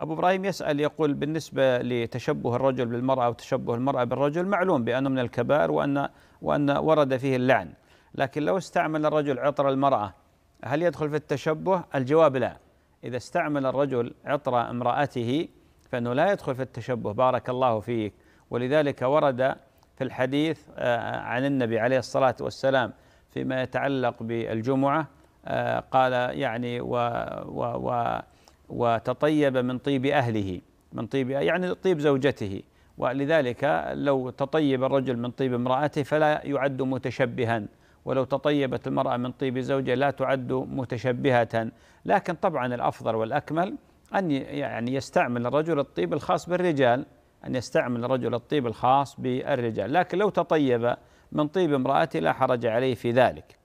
أبو إبراهيم يسأل يقول بالنسبة لتشبه الرجل بالمرأة وتشبه المرأة بالرجل معلوم بأنه من الكبائر وأن وأن ورد فيه اللعن لكن لو استعمل الرجل عطر المرأة هل يدخل في التشبه؟ الجواب لا إذا استعمل الرجل عطر امرأته فإنه لا يدخل في التشبه بارك الله فيك ولذلك ورد في الحديث آه، عن النبي عليه الصلاة والسلام فيما يتعلق بالجمعة آه، قال يعني و, و, و وتطيب من طيب أهله من طيب يعني طيب زوجته ولذلك لو تطيب الرجل من طيب امرأته فلا يعد متشبها ولو تطيبت المرأة من طيب زوجها لا تعد متشبهة لكن طبعا الأفضل والأكمل أن يعني يستعمل الرجل الطيب الخاص بالرجال أن يستعمل الرجل الطيب الخاص بالرجال لكن لو تطيب من طيب امرأته لا حرج عليه في ذلك